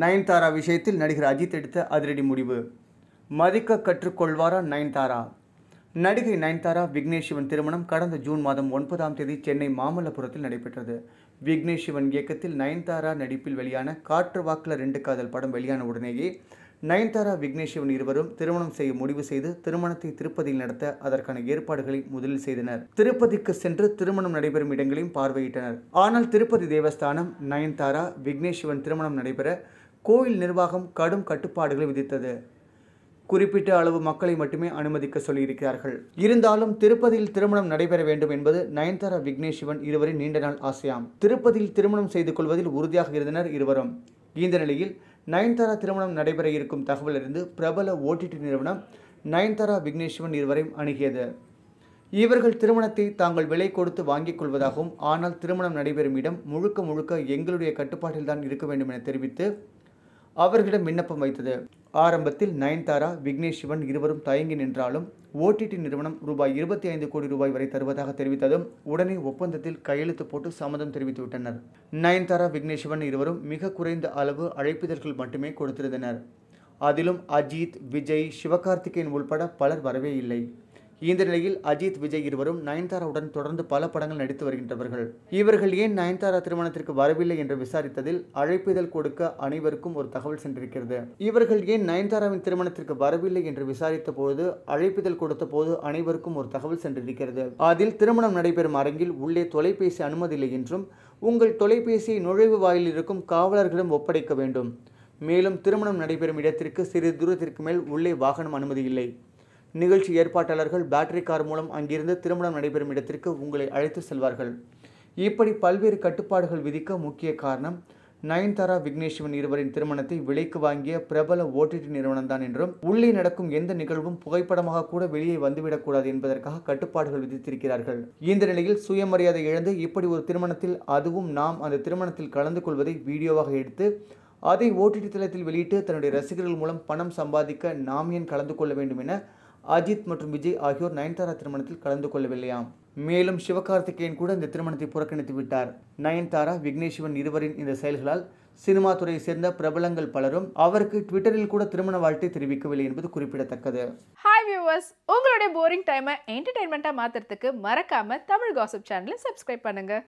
நயன்தாரா விஷயத்தில் நடிகர் அஜித் எடுத்த அதிரடி முடிவு மதிக்க கற்றுக்கொள்வாரா நயன்தாரா நடிகை நயன்தாரா விக்னேஷ் சிவன் திருமணம் கடந்த ஜூன் மாதம் ஒன்பதாம் தேதி சென்னை மாமல்லபுரத்தில் நடைபெற்றது விக்னேஷ் சிவன் இயக்கத்தில் நயன்தாரா நடிப்பில் வெளியான காற்று வாக்கில் ரெண்டு காதல் படம் வெளியான உடனேயே நயன்தாரா விக்னேஷ் சிவன் இருவரும் திருமணம் செய்ய முடிவு செய்து திருமணத்தை திருப்பதியில் நடத்த அதற்கான ஏற்பாடுகளை முதலில் செய்தனர் திருப்பதிக்கு சென்று திருமணம் நடைபெறும் இடங்களையும் பார்வையிட்டனர் ஆனால் திருப்பதி தேவஸ்தானம் நயன்தாரா விக்னேஷ் சிவன் திருமணம் நடைபெற கோயில் நிர்வாகம் கடும் கட்டுப்பாடுகளை விதித்தது குறிப்பிட்ட அளவு மக்களை மட்டுமே அனுமதிக்க சொல்லியிருக்கிறார்கள் இருந்தாலும் திருப்பதியில் திருமணம் நடைபெற வேண்டும் என்பது நயன்தாரா விக்னேஷ் இருவரின் நீண்ட நாள் ஆசையாம் திருப்பதியில் திருமணம் செய்து கொள்வதில் உறுதியாக இருந்தனர் இருவரும் இந்த நிலையில் நயன்தாரா திருமணம் நடைபெற இருக்கும் தகவல் பிரபல ஓடிடி நிறுவனம் நயன்தாரா விக்னேஷிவன் இருவரையும் அணுகியது இவர்கள் திருமணத்தை தாங்கள் விலை கொடுத்து வாங்கிக் கொள்வதாகவும் ஆனால் திருமணம் நடைபெறும் இடம் முழுக்க முழுக்க எங்களுடைய கட்டுப்பாட்டில்தான் இருக்க வேண்டும் என தெரிவித்து அவர்களிடம் விண்ணப்பம் வைத்தது ஆரம்பத்தில் நயன்தாரா விக்னேஷ் சிவன் இருவரும் தயங்கி நின்றாலும் ஓடிடி நிறுவனம் ரூபாய் இருபத்தி ஐந்து கோடி ரூபாய் வரை தருவதாக தெரிவித்ததும் உடனே ஒப்பந்தத்தில் கையெழுத்து போட்டு சம்மதம் தெரிவித்துவிட்டனர் நயன்தாரா விக்னேஷ் சிவன் இருவரும் மிக குறைந்த அளவு அழைப்பிதழ்கள் மட்டுமே கொடுத்திருந்தனர் அதிலும் அஜித் விஜய் சிவகார்த்திகேயன் உள்பட பலர் வரவே இல்லை இந்த நிலையில் அஜித் விஜய் இருவரும் நயன்தாராவுடன் தொடர்ந்து பல படங்கள் நடித்து வருகின்றவர்கள் இவர்கள் ஏன் நயன்தாரா திருமணத்திற்கு வரவில்லை என்று விசாரித்ததில் அழைப்பிதழ் கொடுக்க அனைவருக்கும் ஒரு தகவல் சென்றிருக்கிறது இவர்கள் ஏன் நயன்தாராவின் திருமணத்திற்கு வரவில்லை என்று விசாரித்த போது அழைப்பிதழ் கொடுத்த போது அனைவருக்கும் ஒரு தகவல் சென்றிருக்கிறது அதில் திருமணம் நடைபெறும் அரங்கில் உள்ளே தொலைபேசி அனுமதியில்லை என்றும் உங்கள் தொலைபேசியை நுழைவு வாயில் இருக்கும் காவலர்களிடம் ஒப்படைக்க வேண்டும் மேலும் திருமணம் நடைபெறும் இடத்திற்கு சிறிது தூரத்திற்கு மேல் உள்ளே வாகனம் அனுமதி இல்லை நிகழ்ச்சி ஏற்பாட்டாளர்கள் பேட்டரி கார் மூலம் அங்கிருந்து திருமணம் நடைபெறும் இடத்திற்கு உங்களை அழைத்து செல்வார்கள் இப்படி பல்வேறு கட்டுப்பாடுகள் விதிக்க முக்கிய காரணம் நயன்தாரா விக்னேஷ்வன் இருவரின் திருமணத்தை விலைக்கு வாங்கிய பிரபல ஓடிடி நிறுவனம்தான் என்றும் உள்ளே நடக்கும் எந்த நிகழ்வும் புகைப்படமாக கூட வெளியே வந்துவிடக்கூடாது என்பதற்காக கட்டுப்பாடுகள் விதித்திருக்கிறார்கள் இந்த நிலையில் சுயமரியாதை இழந்து இப்படி ஒரு திருமணத்தில் அதுவும் நாம் அந்த திருமணத்தில் கலந்து கொள்வதை வீடியோவாக எடுத்து அதை ஓடிடி தளத்தில் வெளியிட்டு தன்னுடைய ரசிகர்கள் மூலம் பணம் சம்பாதிக்க நாம் ஏன் கலந்து கொள்ள வேண்டும் என அஜித் மற்றும் விஜய் ஆகியோர் நயன்தாரா திருமணத்தில் கலந்து கொள்ளவில்லையாம் மேலும் சிவகார்த்திகேயன் கூட இந்த திருமணத்தை புறக்கணித்து விட்டார் நயன்தாரா விக்னேஷ்வன் இருவரின் இந்த செயல்களால் சினிமா துறையை சேர்ந்த பிரபலங்கள் பலரும் அவருக்கு ட்விட்டரில் கூட திருமண வாழ்த்தை தெரிவிக்கவில்லை என்பது குறிப்பிடத்தக்கது ஹாய் வியூவர்ஸ் உங்களுடைய போரிங் டைமை என்டர்டைன்மெண்ட்டாக மாற்றுறதுக்கு மறக்காம தமிழ் காசப் சேனலை சப்ஸ்கிரைப் பண்ணுங்க